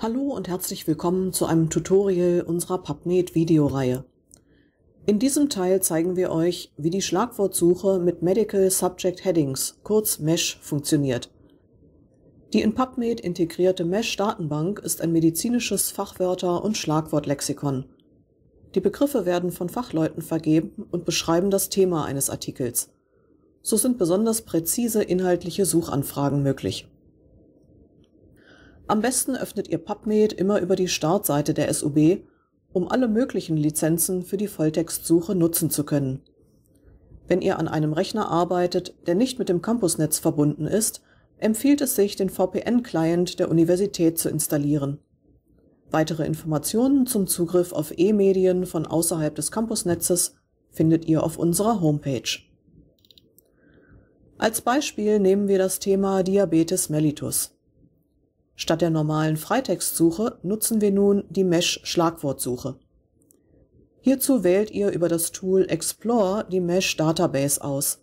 Hallo und herzlich willkommen zu einem Tutorial unserer PubMed Videoreihe. In diesem Teil zeigen wir euch, wie die Schlagwortsuche mit Medical Subject Headings, kurz MESH, funktioniert. Die in PubMed integrierte MESH-Datenbank ist ein medizinisches Fachwörter- und Schlagwortlexikon. Die Begriffe werden von Fachleuten vergeben und beschreiben das Thema eines Artikels. So sind besonders präzise inhaltliche Suchanfragen möglich. Am besten öffnet ihr PubMed immer über die Startseite der SUB, um alle möglichen Lizenzen für die Volltextsuche nutzen zu können. Wenn ihr an einem Rechner arbeitet, der nicht mit dem Campusnetz verbunden ist, empfiehlt es sich, den VPN-Client der Universität zu installieren. Weitere Informationen zum Zugriff auf E-Medien von außerhalb des Campusnetzes findet ihr auf unserer Homepage. Als Beispiel nehmen wir das Thema Diabetes mellitus. Statt der normalen Freitextsuche nutzen wir nun die Mesh-Schlagwortsuche. Hierzu wählt ihr über das Tool Explore die Mesh Database aus.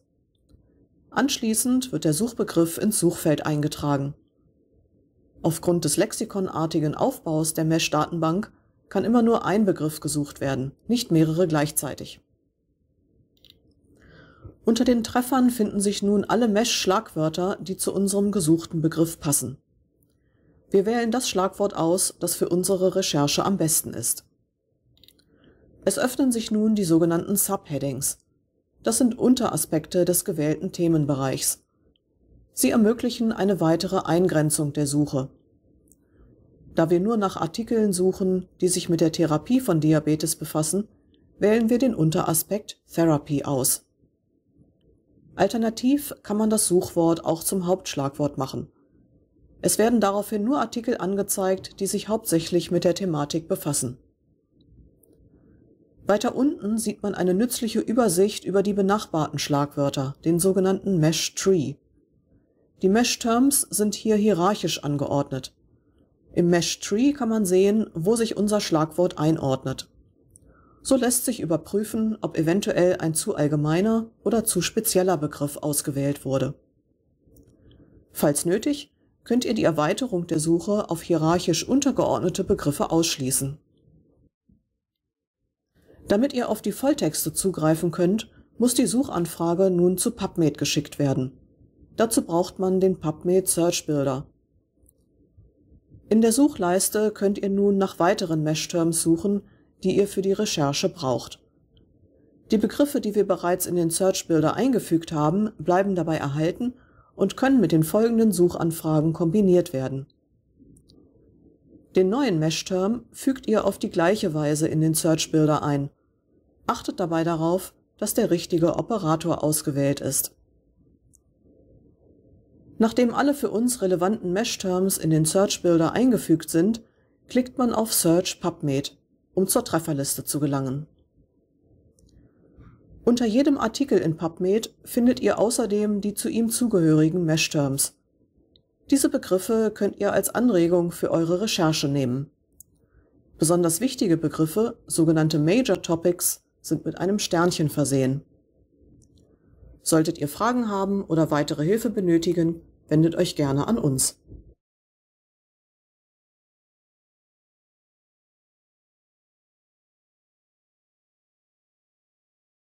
Anschließend wird der Suchbegriff ins Suchfeld eingetragen. Aufgrund des lexikonartigen Aufbaus der Mesh-Datenbank kann immer nur ein Begriff gesucht werden, nicht mehrere gleichzeitig. Unter den Treffern finden sich nun alle Mesh-Schlagwörter, die zu unserem gesuchten Begriff passen. Wir wählen das Schlagwort aus, das für unsere Recherche am besten ist. Es öffnen sich nun die sogenannten Subheadings. Das sind Unteraspekte des gewählten Themenbereichs. Sie ermöglichen eine weitere Eingrenzung der Suche. Da wir nur nach Artikeln suchen, die sich mit der Therapie von Diabetes befassen, wählen wir den Unteraspekt Therapy aus. Alternativ kann man das Suchwort auch zum Hauptschlagwort machen. Es werden daraufhin nur Artikel angezeigt, die sich hauptsächlich mit der Thematik befassen. Weiter unten sieht man eine nützliche Übersicht über die benachbarten Schlagwörter, den sogenannten Mesh Tree. Die Mesh Terms sind hier hierarchisch angeordnet. Im Mesh Tree kann man sehen, wo sich unser Schlagwort einordnet. So lässt sich überprüfen, ob eventuell ein zu allgemeiner oder zu spezieller Begriff ausgewählt wurde. Falls nötig, könnt ihr die Erweiterung der Suche auf hierarchisch untergeordnete Begriffe ausschließen. Damit ihr auf die Volltexte zugreifen könnt, muss die Suchanfrage nun zu PubMed geschickt werden. Dazu braucht man den PubMed Search Builder. In der Suchleiste könnt ihr nun nach weiteren Mesh-Terms suchen, die ihr für die Recherche braucht. Die Begriffe, die wir bereits in den Search Builder eingefügt haben, bleiben dabei erhalten und können mit den folgenden Suchanfragen kombiniert werden. Den neuen Mesh-Term fügt ihr auf die gleiche Weise in den Search Builder ein. Achtet dabei darauf, dass der richtige Operator ausgewählt ist. Nachdem alle für uns relevanten Mesh-Terms in den Search Builder eingefügt sind, klickt man auf Search PubMed, um zur Trefferliste zu gelangen. Unter jedem Artikel in PubMed findet ihr außerdem die zu ihm zugehörigen Mesh-Terms. Diese Begriffe könnt ihr als Anregung für eure Recherche nehmen. Besonders wichtige Begriffe, sogenannte Major Topics, sind mit einem Sternchen versehen. Solltet ihr Fragen haben oder weitere Hilfe benötigen, wendet euch gerne an uns.